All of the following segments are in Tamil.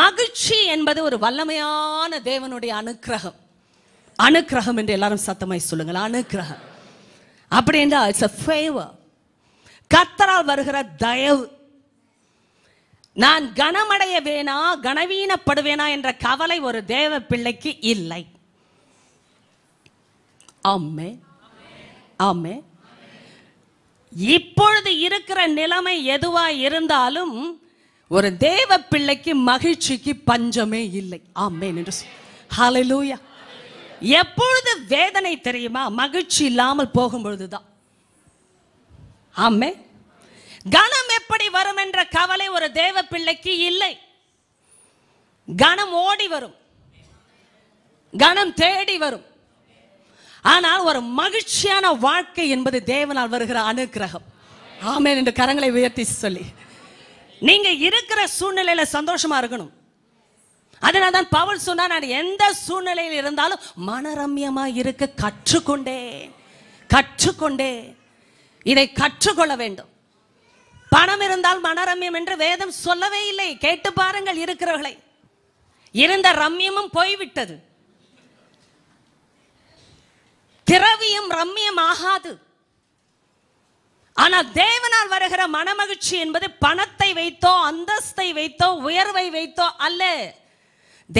மகிழ்ச்சி என்பது ஒரு வல்லமையான தேவனுடைய அனுக்கிரகம் அனுக்கிரகம் என்று எல்லாரும் சத்தமாய் சொல்லுங்கள் அனுக்கிரகம் அப்படி என்றால் இட்ஸ் அ ஃபேவர் கத்தரால் வருகிற தயவு நான் கனமடைய வேணா கனவீனப்படுவேனா என்ற கவலை ஒரு தேவ பிள்ளைக்கு இல்லை ஆமே ஆமே இப்பொழுது இருக்கிற நிலைமை எதுவா இருந்தாலும் ஒரு தேவ பிள்ளைக்கு மகிழ்ச்சிக்கு பஞ்சமே இல்லை ஆமேன் என்று எப்பொழுது வேதனை தெரியுமா மகிழ்ச்சி இல்லாமல் போகும்பொழுது தான் ஆமே கணம் எப்படி வரும் என்ற கவலை ஒரு தேவ பிள்ளைக்கு இல்லை கணம் ஓடி வரும் கணம் தேடி வரும் ஆனால் ஒரு மகிழ்ச்சியான வாழ்க்கை என்பது தேவனால் வருகிற அனுகிரகம் ஆமேன் என்று கரங்களை உயர்த்தி சொல்லி நீங்க இருக்கிற சூழ்நிலையில சந்தோஷமா இருக்கணும் அதனால்தான் தான் பவுல் சொன்னா நான் எந்த சூழ்நிலையில் இருந்தாலும் மனரம்யமா இருக்க கற்றுக்கொண்டே கற்றுக்கொண்டே இதை கற்றுக்கொள்ள வேண்டும் பணம் இருந்தால் மனரம்யம் என்று வேதம் சொல்லவே இல்லை கேட்டு பாருங்கள் இருக்கிறவர்களை இருந்த ரம்யமும் போய்விட்டது திரவியம் ரம்யம் ஆகாது ஆனால் தேவனால் வருகிற மனமகிழ்ச்சி என்பது பணத்தை வைத்தோ அந்தஸ்தை வைத்தோ உயர்வை வைத்தோ அல்ல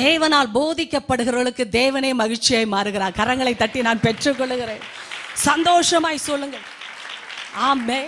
தேவனால் போதிக்கப்படுகிறவர்களுக்கு தேவனே மகிழ்ச்சியாய் மாறுகிறார் கரங்களை தட்டி நான் பெற்றுக்கொள்கிறேன் சந்தோஷமாய் சொல்லுங்கள் ஆமே